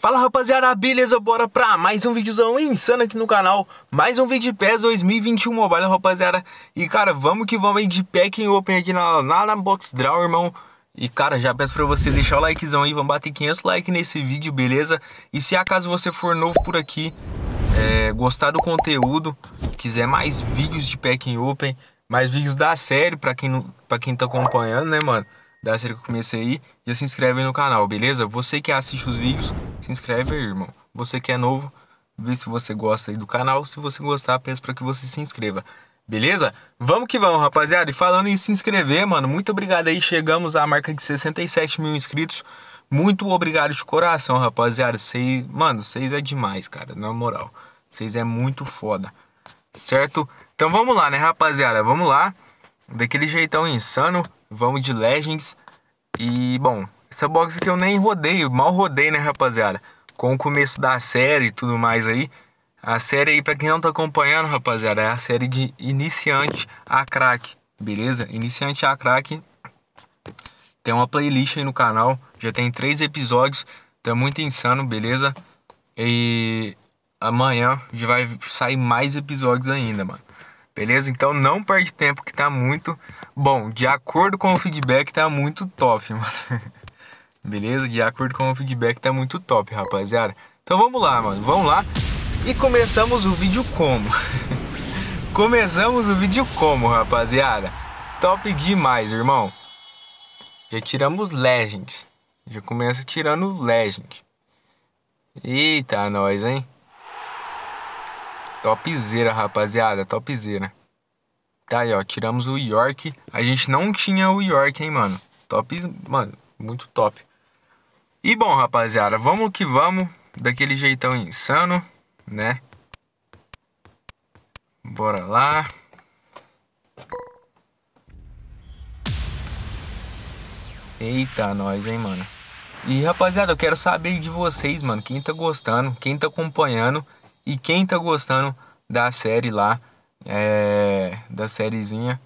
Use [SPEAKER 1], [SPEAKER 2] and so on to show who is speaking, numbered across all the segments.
[SPEAKER 1] Fala rapaziada, beleza? Bora pra mais um vídeozão insano aqui no canal Mais um vídeo de PES 2021 Mobile, rapaziada E cara, vamos que vamos aí de Pack Open aqui na, na, na Box Draw, irmão e cara, já peço pra você deixar o likezão aí, vamos bater 500 likes nesse vídeo, beleza? E se acaso você for novo por aqui, é, gostar do conteúdo, quiser mais vídeos de Pack Open, mais vídeos da série pra quem, pra quem tá acompanhando, né mano? da série que eu comecei, já se inscreve aí no canal, beleza? Você que assiste os vídeos, se inscreve aí, irmão. Você que é novo, vê se você gosta aí do canal. Se você gostar, peço para que você se inscreva. Beleza? Vamos que vamos, rapaziada. E falando em se inscrever, mano, muito obrigado aí. Chegamos à marca de 67 mil inscritos. Muito obrigado de coração, rapaziada. Cês, mano, vocês é demais, cara. Na moral. Vocês é muito foda. Certo? Então vamos lá, né, rapaziada? Vamos lá. Daquele jeitão insano. Vamos de Legends. E, bom, essa box aqui eu nem rodei, mal rodei, né, rapaziada? Com o começo da série e tudo mais aí. A série aí, pra quem não tá acompanhando, rapaziada, é a série de iniciante a crack, beleza? Iniciante a crack. Tem uma playlist aí no canal, já tem três episódios, tá muito insano, beleza? E amanhã já vai sair mais episódios ainda, mano. Beleza? Então não perde tempo que tá muito Bom, de acordo com o feedback, tá muito top, mano. Beleza? De acordo com o feedback, tá muito top, rapaziada. Então vamos lá, mano. Vamos lá. E começamos o vídeo como? começamos o vídeo como, rapaziada? Top demais, irmão. Já tiramos Legends. Já começa tirando Legend. Eita, nós, hein? Topzera, rapaziada. Topzera. Tá aí, ó, tiramos o York. A gente não tinha o York, hein, mano. Top, mano, muito top. E bom, rapaziada, vamos que vamos. Daquele jeitão insano, né? Bora lá. Eita, nós, hein, mano. E, rapaziada, eu quero saber de vocês, mano, quem tá gostando, quem tá acompanhando e quem tá gostando da série lá é, da sériezinha.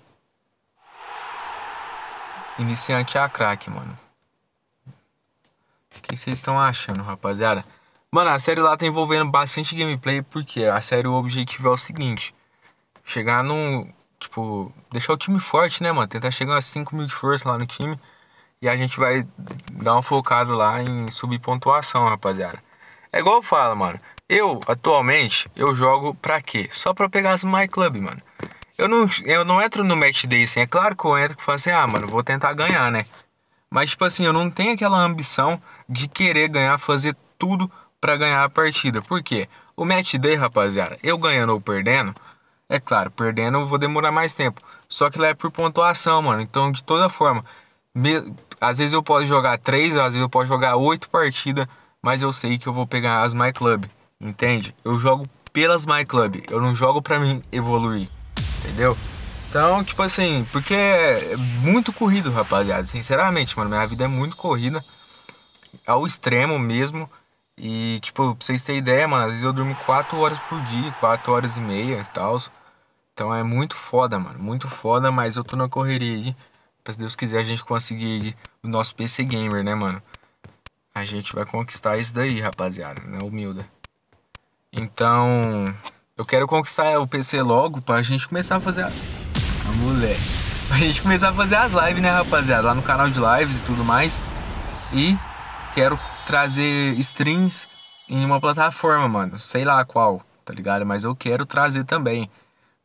[SPEAKER 1] Iniciante a craque, mano. O que vocês estão achando, rapaziada? Mano, a série lá tá envolvendo bastante gameplay, porque a série o objetivo é o seguinte: chegar num. Tipo, deixar o time forte, né, mano? Tentar chegar a 5 mil de força lá no time. E a gente vai dar um focado lá em subir pontuação, rapaziada. É igual eu falo, mano. Eu, atualmente, eu jogo pra quê? Só pra pegar as My Club, mano. Eu não, eu não entro no match day assim. É claro que eu entro e falo assim, ah, mano, vou tentar ganhar, né? Mas, tipo assim, eu não tenho aquela ambição de querer ganhar, fazer tudo para ganhar a partida. Por quê? O match day, rapaziada, eu ganhando ou perdendo, é claro, perdendo eu vou demorar mais tempo. Só que lá é por pontuação, mano. Então, de toda forma, me... às vezes eu posso jogar três às vezes eu posso jogar oito partidas, mas eu sei que eu vou pegar as My Club entende? Eu jogo pelas My Club, eu não jogo pra mim evoluir, entendeu? Então, tipo assim, porque é muito corrido, rapaziada. Sinceramente, mano, minha vida é muito corrida, ao extremo mesmo. E, tipo, pra vocês terem ideia, mano, às vezes eu durmo 4 horas por dia, 4 horas e meia e tal. Então é muito foda, mano, muito foda, mas eu tô na correria aí. Se Deus quiser, a gente conseguir o nosso PC Gamer, né, mano? A gente vai conquistar isso daí, rapaziada, né, humilda. Então, eu quero conquistar o PC logo pra gente começar a fazer a. a ah, mulher. Pra gente começar a fazer as lives, né, rapaziada? Lá no canal de lives e tudo mais. E quero trazer strings em uma plataforma, mano. Sei lá qual, tá ligado? Mas eu quero trazer também.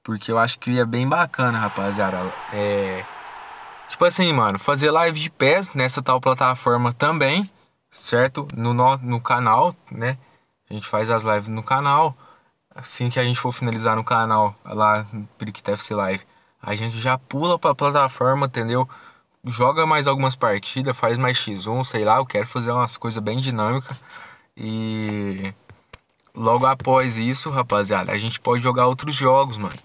[SPEAKER 1] Porque eu acho que é bem bacana, rapaziada. É. Tipo assim, mano, fazer live de pés nessa tal plataforma também, certo? No, no, no canal, né? A gente faz as lives no canal. Assim que a gente for finalizar no canal, lá no Periquita FC Live, a gente já pula pra plataforma, entendeu? Joga mais algumas partidas, faz mais X1, sei lá. Eu quero fazer umas coisas bem dinâmicas. E logo após isso, rapaziada, a gente pode jogar outros jogos, mano.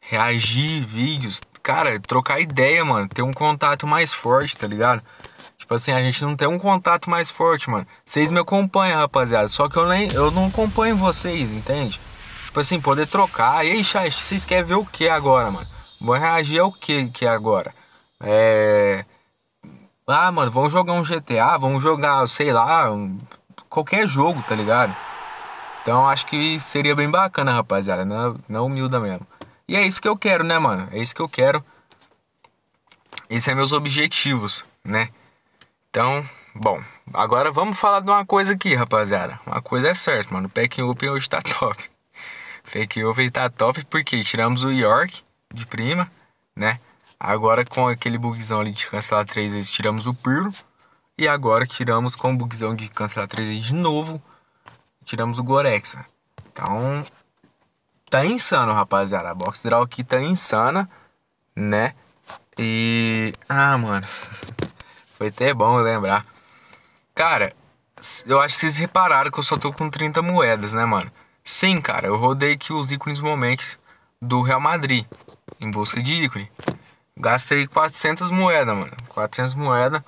[SPEAKER 1] Reagir vídeos, cara, trocar ideia, mano. Ter um contato mais forte, tá ligado? Tipo assim, a gente não tem um contato mais forte, mano. Vocês me acompanham, rapaziada. Só que eu nem eu não acompanho vocês, entende? Tipo assim, poder trocar. E aí, chat, vocês querem ver o que agora, mano? vou reagir ao que que agora? É. Ah, mano, vamos jogar um GTA, vamos jogar, sei lá, um... qualquer jogo, tá ligado? Então acho que seria bem bacana, rapaziada. Não, né? não humilda mesmo. E é isso que eu quero, né, mano? É isso que eu quero. Esses são é meus objetivos, né? Então, bom, agora vamos falar de uma coisa aqui, rapaziada. Uma coisa é certa, mano. O Pack Open hoje tá top. Fake Open tá top porque tiramos o York de prima, né? Agora com aquele bugzão ali de cancelar três vezes, tiramos o Pirlo. E agora tiramos com o bugzão de cancelar três vezes de novo, tiramos o Gorexa. Então, tá insano, rapaziada. A box draw aqui tá insana, né? E. Ah, mano. Foi até bom lembrar. Cara, eu acho que vocês repararam que eu só tô com 30 moedas, né, mano? Sim, cara, eu rodei aqui os ícones momentos do Real Madrid, em busca de ícone. Gastei 400 moedas, mano. 400 moedas.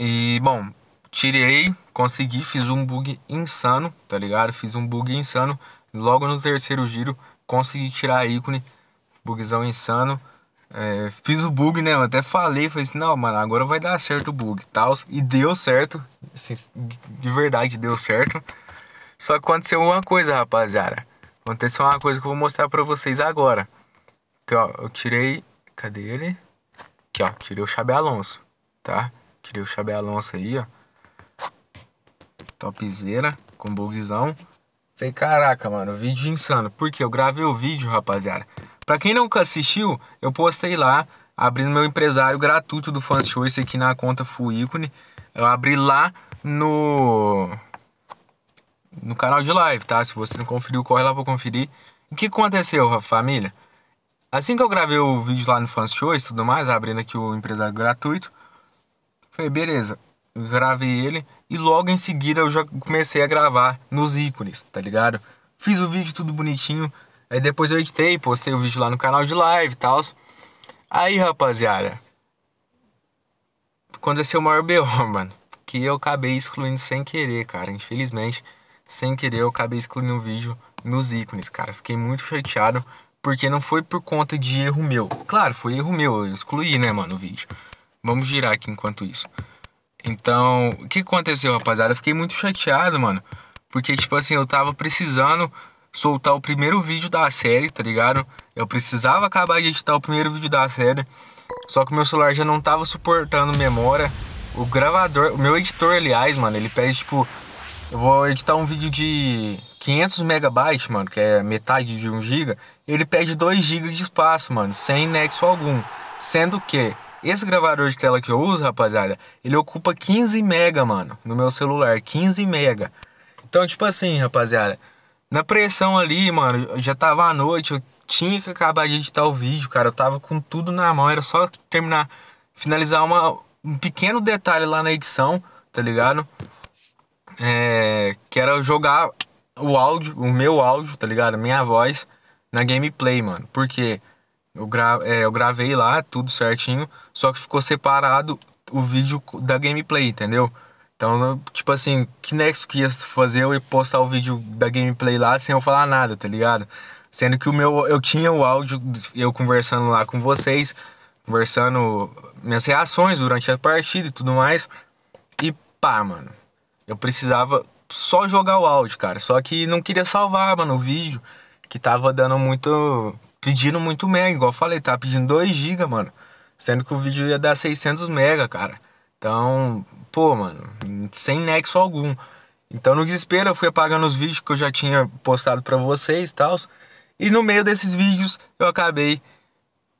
[SPEAKER 1] E, bom, tirei, consegui, fiz um bug insano, tá ligado? Fiz um bug insano. Logo no terceiro giro, consegui tirar ícone. Bugzão insano. É, fiz o bug, né? Eu até falei, falei assim, não, mano, agora vai dar certo o bug e tal. E deu certo. Assim, de verdade, deu certo. Só que aconteceu uma coisa, rapaziada. Aconteceu uma coisa que eu vou mostrar pra vocês agora. Que ó, eu tirei. Cadê ele? Aqui, ó. Tirei o Xabé Alonso, tá? Tirei o Xabé Alonso aí, ó. Topzera, com bugzão. Falei, caraca, mano, vídeo insano. Porque eu gravei o vídeo, rapaziada. Para quem nunca assistiu, eu postei lá, abrindo meu empresário gratuito do Fans Choice aqui na conta Full Icone. Eu abri lá no no canal de live, tá? Se você não conferiu, corre lá para conferir. O que aconteceu, família? Assim que eu gravei o vídeo lá no Fans Choice e tudo mais, abrindo aqui o empresário gratuito, foi beleza. Eu gravei ele e logo em seguida eu já comecei a gravar nos ícones, tá ligado? Fiz o vídeo tudo bonitinho, Aí depois eu editei, postei o vídeo lá no canal de live e tal. Aí, rapaziada, aconteceu o maior BO, mano. Que eu acabei excluindo sem querer, cara. Infelizmente, sem querer, eu acabei excluindo o vídeo nos ícones, cara. Fiquei muito chateado, porque não foi por conta de erro meu. Claro, foi erro meu, eu excluí, né, mano, o vídeo. Vamos girar aqui enquanto isso. Então, o que aconteceu, rapaziada? Eu fiquei muito chateado, mano. Porque, tipo assim, eu tava precisando soltar o primeiro vídeo da série, tá ligado? Eu precisava acabar de editar o primeiro vídeo da série. Só que meu celular já não tava suportando memória. O gravador, o meu editor, aliás, mano, ele pede tipo. Eu vou editar um vídeo de 500 megabytes, mano, que é metade de 1 giga. Ele pede 2 GB de espaço, mano, sem nexo algum. Sendo que esse gravador de tela que eu uso, rapaziada, ele ocupa 15 mega, mano, no meu celular, 15 mega. Então, tipo assim, rapaziada, na pressão ali, mano, já tava à noite, eu tinha que acabar de editar o vídeo, cara. Eu tava com tudo na mão, era só terminar, finalizar uma, um pequeno detalhe lá na edição, tá ligado? É, que era jogar o áudio, o meu áudio, tá ligado? Minha voz na gameplay, mano. Porque eu, gra é, eu gravei lá tudo certinho, só que ficou separado o vídeo da gameplay, entendeu? Então, tipo assim, que nexo que ia fazer eu postar o vídeo da gameplay lá sem eu falar nada, tá ligado? Sendo que o meu, eu tinha o áudio, eu conversando lá com vocês, conversando minhas reações durante a partida e tudo mais. E pá, mano, eu precisava só jogar o áudio, cara. Só que não queria salvar, mano, o vídeo, que tava dando muito. pedindo muito mega, igual eu falei, tava pedindo 2 GB, mano. Sendo que o vídeo ia dar 600 mega, cara. Então, pô, mano, sem nexo algum. Então, no desespero, eu fui apagando os vídeos que eu já tinha postado para vocês e tal. E no meio desses vídeos, eu acabei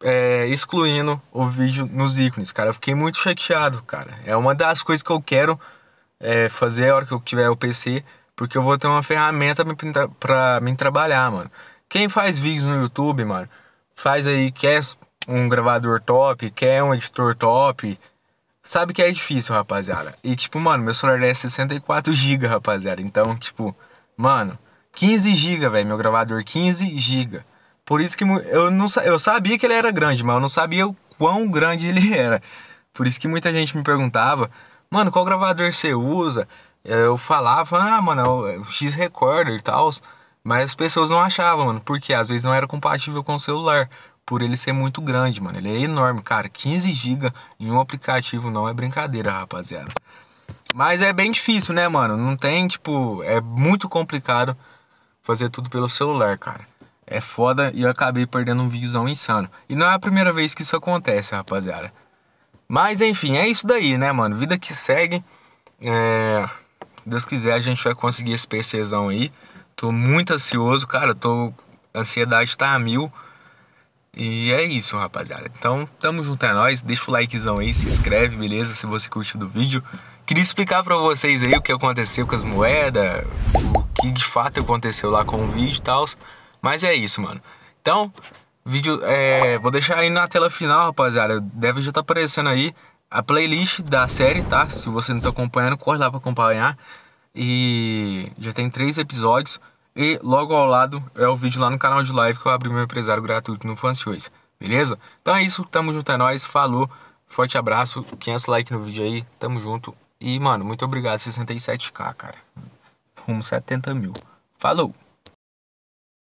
[SPEAKER 1] é, excluindo o vídeo nos ícones, cara. Eu fiquei muito chateado, cara. É uma das coisas que eu quero é, fazer a hora que eu tiver o PC, porque eu vou ter uma ferramenta para me trabalhar, mano. Quem faz vídeos no YouTube, mano, faz aí, quer um gravador top, quer um editor top, sabe que é difícil, rapaziada. E, tipo, mano, meu celular é 64 GB, rapaziada. Então, tipo, mano, 15 GB, velho, meu gravador, 15 GB. Por isso que eu não eu sabia que ele era grande, mas eu não sabia o quão grande ele era. Por isso que muita gente me perguntava, mano, qual gravador você usa? Eu falava, ah, mano, é o é X Recorder e tal. Mas as pessoas não achavam, mano, porque às vezes não era compatível com o celular por ele ser muito grande, mano. Ele é enorme, cara. 15 GB em um aplicativo não é brincadeira, rapaziada. Mas é bem difícil, né, mano? Não tem, tipo, é muito complicado fazer tudo pelo celular, cara. É foda e eu acabei perdendo um vídeozão insano. E não é a primeira vez que isso acontece, rapaziada. Mas enfim, é isso daí, né, mano? Vida que segue. É... Se Deus quiser, a gente vai conseguir esse PCzão aí. Tô muito ansioso, cara. Tô. A ansiedade tá a mil. E é isso, rapaziada. Então, tamo junto é nós. Deixa o likezão aí, se inscreve, beleza? Se você curtiu do vídeo. Queria explicar para vocês aí o que aconteceu com as moedas, o que de fato aconteceu lá com o vídeo e tal. Mas é isso, mano. Então, vídeo. É, vou deixar aí na tela final, rapaziada. Deve já estar tá aparecendo aí a playlist da série, tá? Se você não tá acompanhando, corre lá pra acompanhar. E já tem três episódios. E logo ao lado é o vídeo lá no canal de live que eu abri meu empresário gratuito no Fans Choice. Beleza? Então é isso, tamo junto, é nóis, falou, forte abraço, 500 likes no vídeo aí, tamo junto. E, mano, muito obrigado, 67k, cara. Rumo 70 mil. Falou!